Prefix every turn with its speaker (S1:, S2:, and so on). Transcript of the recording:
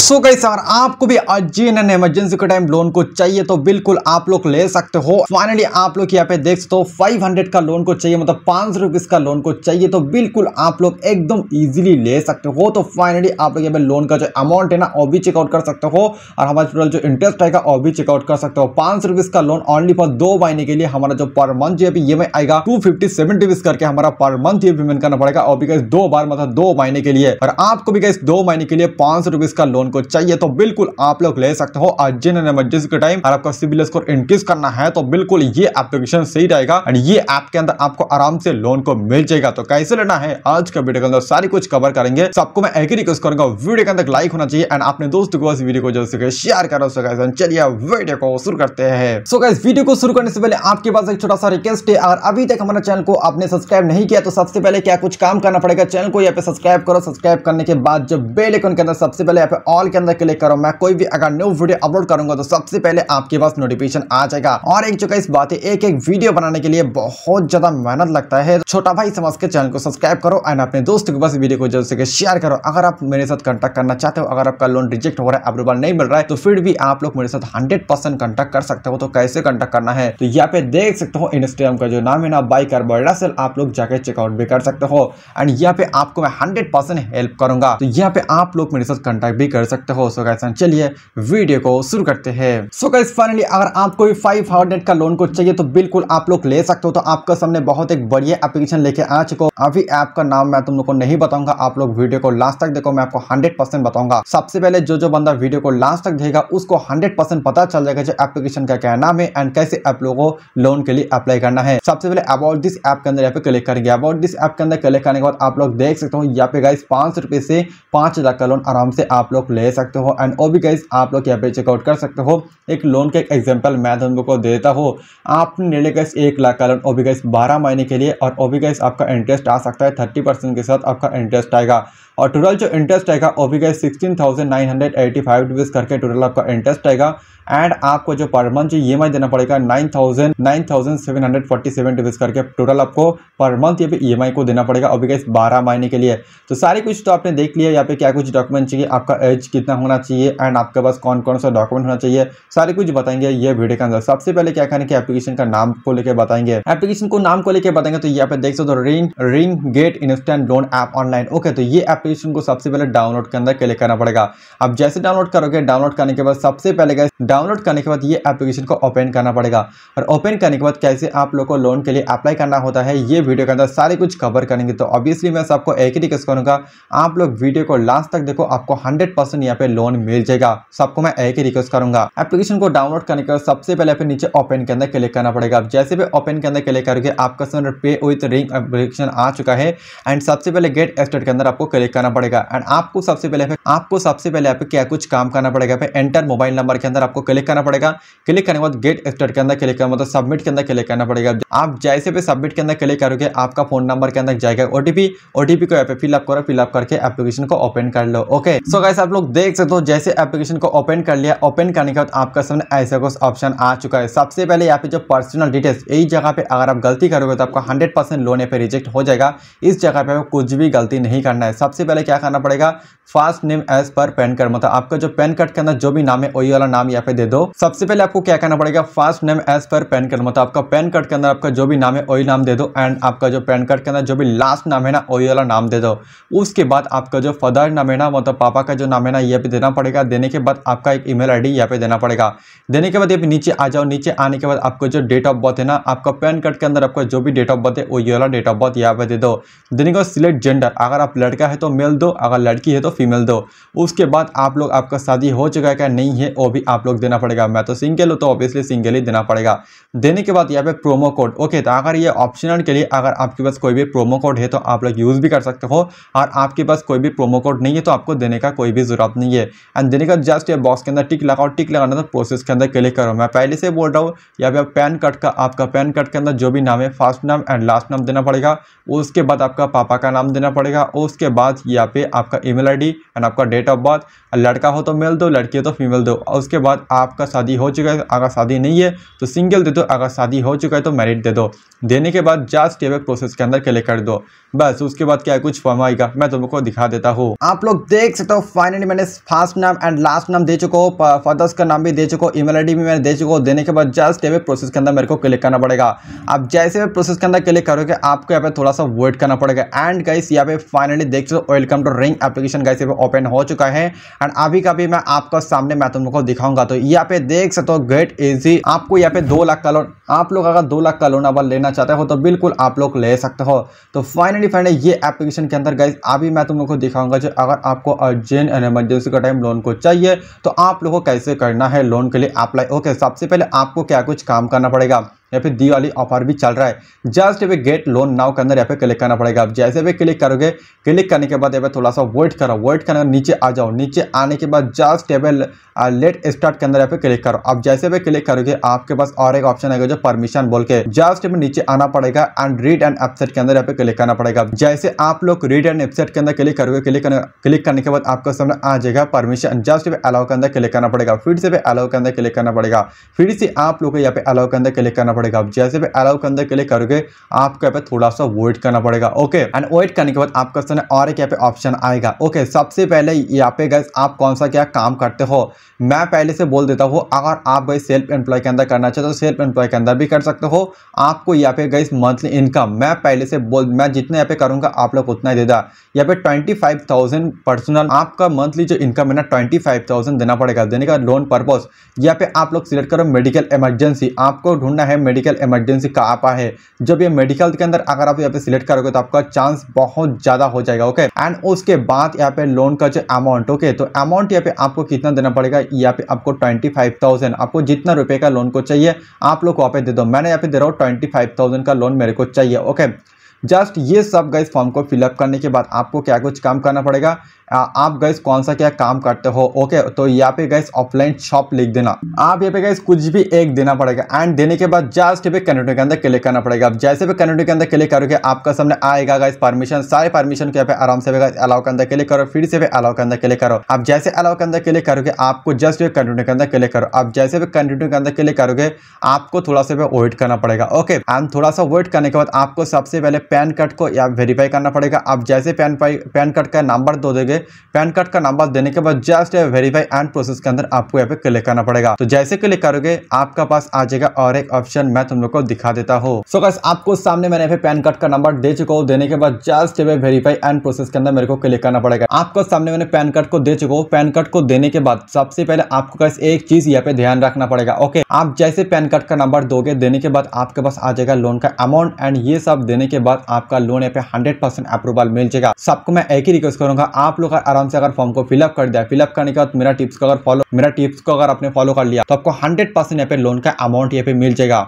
S1: सो गई सर आपको भी अर्जेंट एंड इमरजेंसी के टाइम लोन को चाहिए तो बिल्कुल आप लोग ले सकते हो फाइनली आप लोग यहाँ पे देख सकते हो फाइव हंड्रेड का लोन को चाहिए मतलब पांच सौ रुपीज का लोन को चाहिए तो बिल्कुल आप लोग एकदम इजीली ले सकते हो तो फाइनली आप लोग यहाँ पे लोन का जो अमाउंट है ना वो भी चेकआउट कर सकते हो और हमारा टोटल जो इंटरेस्ट आएगा वो भी चेकआउट कर सकते हो पांच सौ का लोन ऑनली फॉर दो महीने के लिए हमारा जो पर मंथ जो है ई आएगा टू फिफ्टी सेवन रुपीज करके हमारा पर मंथ ये पेमेंट करना पड़ेगा और भी दो बार मतलब दो महीने के लिए और आपको भी दो महीने के लिए पांच सौ का लोन उनको चाहिए तो बिल्कुल आप लोग ले सकते हो अर्जेंट एंड एमरजेंसी के टाइम और आपका सिविल स्कोर इंक्रीज करना है तो बिल्कुल ये एप्लीकेशन सही रहेगा एंड ये ऐप के अंदर आपको आराम से लोन को मिल जाएगा तो कैसे लेना है आज के वीडियो के अंदर सारी कुछ कवर करेंगे सबको मैं एक ही रिक्वेस्ट करूंगा वीडियो के अंदर लाइक होना चाहिए एंड अपने दोस्तों को वीडियो को जल्द से शेयर करो सो गाइस चलिए वीडियो को शुरू करते हैं सो गाइस वीडियो को शुरू करने से पहले आपके पास एक छोटा सा रिक्वेस्ट है और अभी तक हमारे चैनल को आपने सब्सक्राइब नहीं किया तो सबसे पहले क्या कुछ काम करना पड़ेगा चैनल को यहाँ पे सब्सक्राइब करो सब्सक्राइब करने के बाद जब बेल आइकन के अंदर सबसे पहले यहाँ पे ऑल के अंदर क्लिक करो मैं कोई भी अगर न्यू वीडियो अपलोड करूंगा तो सबसे पहले आपके पास नोटिफिकेशन आ जाएगा और एक चुका इस बात है एक एक वीडियो बनाने के लिए बहुत ज्यादा मेहनत लगता है छोटा भाई समझ के चैनल को सब्सक्राइब करो एंड अपने दोस्तों के पास वीडियो को जल्द से शेयर करो अगर आप मेरे साथ कॉन्टेक्ट करना चाहते हो अगर आपका लोन रिजेक्ट हो रहा है अप्रूवल नहीं मिल रहा है तो फिर भी आप लोग मेरे साथ हंड्रेड परसेंट कर सकते हो तो कैसे कॉन्टेक्ट करना है तो यहाँ पे देख सकते हो इंस्टाग्राम का जो नाम है ना बाइक और सेल आप लोग जाके चेकआउट भी कर सकते हो एंड यहाँ पे आपको मैं हंड्रेड हेल्प करूंगा तो यहाँ पे आप लोग मेरे साथ कॉन्टेक्ट भी कर कर सकते हो सो कैसे चलिए वीडियो को शुरू करते हैं सो कैसे फाइनली अगर आपको भी फाइव हंड्रेड का लोन को चाहिए तो बिल्कुल आप लोग ले सकते हो तो आपके सामने बहुत एक बढ़िया एप्लीकेशन लेके आ चुके हो अभी ऐप का नाम मैं तुम लोग को नहीं बताऊंगा आप लोग वीडियो को लास्ट तक देखो मैं आपको हंड्रेड बताऊंगा सबसे पहले जो जो बंदा वीडियो को लास्ट तक देगा उसको हंड्रेड पता चल जाएगा जो एप्लीकेशन का क्या नाम है एंड कैसे आप लोगों को लोन के लिए अप्लाई करना है सबसे पहले अबाउट दिस ऐप के अंदर क्लिक करेंगे अबाउट दिस ऐप के अंदर क्लिक करने के बाद आप लोग देख सकते हो यहाँ पे गाइस पांच रुपए से पांच हजार का लोन आराम से आप लोग ले सकते हो एंड और भी गाइज आप लोग यहाँ पे चेकआउट कर सकते हो एक लोन का एक एग्जाम्पल मैं तुम लोग को देता हूँ आपने ले लिया गाइस एक लाख का लोन ओ भी गाइस बारह महीने के लिए और ओ भी गाइस आपका इंटरेस्ट आ सकता है थर्टी परसेंट के साथ आपका इंटरेस्ट आएगा और टोटल जो इंटरेस्ट आएगा वो भी गए सिक्सटीन थाउजेंड नाइन करके टोटल आपका इंटरेस्ट आएगा एंड आपको जो पर मंथ जो ई e एम देना पड़ेगा nine thousand nine thousand seven hundred forty seven rupees करके टोटल आपको पर मंथ ये पे ई e को देना पड़ेगा अभी गैस बारह महीने के लिए तो सारी कुछ तो आपने देख लिया यहाँ पे क्या कुछ डॉक्यूमेंट चाहिए आपका एज कितना होना चाहिए एंड आपके पास कौन कौन सा डॉक्यूमेंट होना चाहिए सारी कुछ बताएंगे ये वीडियो के अंदर सबसे पहले क्या कहने कि एप्लीकेशन का नाम को लेकर बताएंगे एप्लीकेशन को नाम को लेकर बताएंगे तो यहाँ पे देख सकते हो Ring Ring get instant loan app online okay तो ये एप्लीकेशन एप्लीकेशन को सबसे पहले डाउनलोड के अंदर क्लिक करना पड़ेगा अब जैसे डाउनलोड करोगे डाउनलोड करने के बाद सबसे पहले गए डाउनलोड करने के बाद ये एप्लीकेशन को ओपन करना पड़ेगा और ओपन करने के बाद कैसे आप लोग को लोन के लिए अप्लाई करना होता है ये वीडियो के अंदर सारे कुछ कवर करेंगे तो ऑब्वियसली मैं सबको एक ही रिक्वेस्ट करूँगा आप लोग वीडियो को लास्ट तक देखो आपको हंड्रेड परसेंट यहाँ पे लोन मिल जाएगा सबको मैं एक ही रिक्वेस्ट करूंगा एप्लीकेशन को डाउनलोड करने के बाद सबसे पहले फिर नीचे ओपन के अंदर क्लिक करना पड़ेगा जैसे भी ओपन के अंदर क्लिक करोगे आपका पे विथ रिंग एप्लीकेशन आ चुका है एंड सबसे पहले गेट स्टार्ट के अंदर आपको क्लिक क्लिक करना पड़ेगा एंड आपको सबसे पहले पे आपको सबसे पहले यहाँ पे क्या कुछ काम करना पड़ेगा पे एंटर मोबाइल नंबर के अंदर आपको क्लिक करना पड़ेगा क्लिक करने के बाद गेट स्टार्ट के अंदर क्लिक करना मतलब सबमिट के अंदर क्लिक करना पड़ेगा आप जैसे पे सबमिट के अंदर क्लिक करोगे आपका फोन नंबर के अंदर जाएगा ओटीपी ओटीपी को यहाँ पे फिलअप करो फिलअप करके एप्लीकेशन को ओपन कर लो ओके सो गैस आप लोग देख सकते हो जैसे एप्लीकेशन को ओपन कर लिया ओपन करने के बाद आपका सामने ऐसा कुछ ऑप्शन आ चुका है सबसे पहले यहाँ पे जो पर्सनल डिटेल्स यही जगह पे अगर आप गलती करोगे तो आपका हंड्रेड लोन यहाँ पे रिजेक्ट हो जाएगा इस जगह पे कुछ भी गलती नहीं करना है सबसे सबसे पहले क्या करना पड़ेगा first name as per PAN card मतलब आपका जो पैन कार्ड के अंदर जो भी नाम है वही वाला नाम यहाँ पे दे दो सबसे पहले आपको क्या करना पड़ेगा first name as per PAN card मतलब आपका पैन कार्ड के अंदर आपका जो भी नाम है वही नाम दे दो एंड आपका जो पैन कार्ड के अंदर जो भी लास्ट नाम है ना वही वाला नाम दे दो उसके बाद आपका जो फादर नाम है ना मतलब पापा का जो नाम है ना यहाँ पे देना पड़ेगा देने के बाद आपका एक ईमेल आईडी यहाँ पे देना पड़ेगा देने के बाद ये नीचे आ जाओ नीचे आने के बाद आपको जो डेट ऑफ बर्थ है ना आपका पैन कार्ड के अंदर आपका जो भी डेट ऑफ बर्थ है वही वाला डेट ऑफ बर्थ यहाँ पे दे दो देने के बाद सिलेक्ट जेंडर अगर आप लड़का है तो मेल दो अगर लड़की है तो फीमेल दो उसके बाद आप लोग आपका शादी हो चुका है क्या नहीं है वो भी आप लोग देना पड़ेगा मैं तो सिंगल हूँ तो ऑब्वियसली सिंगल ही देना पड़ेगा देने के बाद यहाँ पे प्रोमो कोड ओके तो अगर ये ऑप्शनल के लिए अगर आपके पास कोई भी प्रोमो कोड है तो आप लोग यूज़ भी कर सकते हो और आपके पास कोई भी प्रोमो कोड नहीं है तो आपको देने का कोई भी ज़रूरत नहीं है एंड देने का जस्ट ये बॉक्स के अंदर टिक लगाओ टिक लगाना तो प्रोसेस के अंदर क्लिक करो मैं पहले से बोल रहा हूँ या फिर पैन कार्ड का आपका पैन कार्ड के अंदर जो भी नाम है फर्स्ट नाम एंड लास्ट नाम देना पड़ेगा उसके बाद आपका पापा का नाम देना पड़ेगा उसके बाद बस यहाँ पे आपका ईमेल आईडी एंड आपका डेट ऑफ बर्थ लड़का हो तो मेल दो लड़की हो तो फीमेल दो और उसके बाद आपका शादी हो चुका है अगर शादी नहीं है तो सिंगल दे दो अगर शादी हो चुका है तो मैरिड दे दो देने के बाद जस्ट ये प्रोसेस के अंदर क्लिक कर दो बस उसके बाद क्या है कुछ फॉर्म आएगा मैं तुमको दिखा देता हूँ आप लोग देख सकते हो फाइनली मैंने फर्स्ट नाम एंड लास्ट नाम दे चुका हूँ फादर्स का नाम भी दे चुका हूँ ईमेल आईडी भी मैंने दे चुका हूँ देने के बाद जस्ट ये प्रोसेस के अंदर मेरे को क्लिक करना पड़ेगा आप जैसे भी प्रोसेस के अंदर क्लिक करोगे आपको यहाँ पे थोड़ा सा वेट करना पड़ेगा एंड गाइस यहाँ पे फाइनली देख सकते हो welcome to Ring application guys ये ओपन हो चुका है एंड अभी का भी मैं आपको सामने मैं तुम लोग को दिखाऊंगा तो यहाँ पे देख सकते हो गेट इजी आपको यहाँ पे दो लाख का लोन आप लोग अगर दो लाख का लोन अब लेना चाहते हो तो बिल्कुल आप लोग ले सकते हो तो फाइनली फाइनली ये एप्लीकेशन के अंदर गाइज अभी मैं तुम लोग को दिखाऊंगा जो अगर आपको अर्जेंट एंड एमरजेंसी का टाइम लोन को चाहिए तो आप लोग को कैसे करना है लोन के लिए अप्लाई ओके सबसे पहले आपको क्या कुछ काम करना पड़ेगा या फिर दी वाली ऑफर भी चल रहा है जस्ट पे गेट लोन नाउ के अंदर यहाँ पे क्लिक करना पड़ेगा आप जैसे भी क्लिक करोगे क्लिक करने के बाद यहाँ पे थोड़ा सा वेट करो वेट करने नीचे आ जाओ नीचे आने के बाद जस्ट यहाँ लेट स्टार्ट के अंदर यहाँ पे क्लिक करो आप जैसे भी क्लिक करोगे आपके पास और एक ऑप्शन आएगा जो परमिशन बोल के जस्ट में नीचे आना पड़ेगा एंड रीड एंड एपसेट के अंदर यहाँ पे क्लिक करना पड़ेगा जैसे आप लोग रीड एंड एपसेट के अंदर क्लिक करोगे क्लिक क्लिक करने के बाद आपके सामने आ जाएगा परमिशन जस्ट पे अलाउ के अंदर क्लिक करना पड़ेगा फिर से पे अलाउ के अंदर क्लिक करना पड़ेगा फिर से आप लोग यहाँ पे अलाउ के अंदर क्लिक करना पड़ेगा जैसे भी अलाउ के अंदर क्लिक करोगे आपको यहाँ पे थोड़ा सा वेट करना पड़ेगा ओके एंड वेट करने के बाद आपके सामने और एक यहाँ पे ऑप्शन आएगा ओके सबसे पहले यहाँ पे गैस आप कौन सा क्या काम करते हो मैं पहले से बोल देता हूँ अगर आप भाई सेल्फ एम्प्लॉय के अंदर करना चाहते हो तो सेल्फ एम्प्लॉय के अंदर भी कर सकते हो आपको यहाँ पे गैस मंथली इनकम मैं पहले से बोल मैं जितने यहाँ पे करूंगा आप लोग उतना ही देगा यहाँ पे ट्वेंटी फाइव थाउजेंड पर्सनल आपका मंथली जो इनकम है ना ट्वेंटी फाइव थाउजेंड देना पड़ेगा देने का लोन पर्पज यहाँ पे आप लोग सिलेक्ट करो मेडिकल इमरजेंसी आपको ढूंढना है मेडिकल इमरजेंसी का आपा है जब ये मेडिकल के अंदर अगर आप यहाँ पे सिलेक्ट करोगे तो आपका चांस बहुत ज़्यादा हो जाएगा ओके एंड उसके बाद यहाँ पे लोन का जो अमाउंट ओके तो अमाउंट यहाँ पे आपको कितना देना पड़ेगा यहाँ पे आपको ट्वेंटी आपको जितना रुपए का लोन को चाहिए आप लोग वहाँ पे दे दो मैंने यहाँ पे दे रहा हूँ ट्वेंटी का लोन मेरे को चाहिए ओके जस्ट ये सब गैस फॉर्म को फिलअप करने के बाद आपको क्या कुछ काम करना पड़ेगा आ, आप गैस कौन सा क्या काम करते हो ओके तो यहाँ पे गैस ऑफलाइन शॉप लिख देना आप यहाँ पे गैस कुछ भी एक देना पड़ेगा एंड देने के बाद जस्ट पे कनेक्टिव के अंदर क्लिक करना पड़ेगा अब जैसे भी कनेक्टिव के अंदर क्लिक करोगे आपका सामने आएगा गैस परमिशन सारे परमिशन को यहाँ पे आराम से अलाउ के अंदर क्लिक करो फिर से भी अलाउ के अंदर क्लिक करो आप जैसे अलाउ के अंदर क्लिक करोगे आपको जस्ट कंटिन्यू के अंदर क्लिक करो आप जैसे भी कंटिन्यू के अंदर क्लिक करोगे आपको थोड़ा सा वेट करना पड़ेगा ओके एंड थोड़ा सा वेट करने के बाद आपको सबसे पहले पैन कार्ड को यहाँ वेरीफाई करना पड़ेगा आप जैसे पैन पैन कार्ड का नंबर दो देंगे पैन कार्ड का नंबर देने के बाद जस्ट वेरीफाई एंड प्रोसेस के अंदर आपको यहाँ पे क्लिक करना पड़ेगा तो जैसे क्लिक करोगे आपका पास आ जाएगा और एक ऑप्शन मैं तुम लोग को दिखा देता हूँ सो so आपको सामने मैंने यहाँ पे पैन कार्ड का नंबर दे चुका हूँ देने के बाद जस्ट वेरीफाई एंड प्रोसेस के अंदर मेरे को क्लिक करना पड़ेगा आपको सामने मैंने पैन कार्ड को दे चुका हूँ पैन कार्ड को देने के बाद सबसे पहले आपको पास एक चीज यहाँ पे ध्यान रखना पड़ेगा ओके आप जैसे पैन कार्ड का नंबर दोगे देने के बाद आपके पास आ जाएगा लोन का अमाउंट एंड ये सब देने के बाद बाद आपका लोन यहाँ पे हंड्रेड परसेंट अप्रूवल मिल जाएगा सबको मैं एक ही रिक्वेस्ट करूंगा आप लोग आराम से अगर फॉर्म को फिलअप कर दिया फिलअप करने के बाद मेरा टिप्स को अगर फॉलो मेरा टिप्स को अगर आपने फॉलो कर लिया तो आपको हंड्रेड परसेंट यहाँ पे लोन का अमाउंट यहाँ पे मिल जाएगा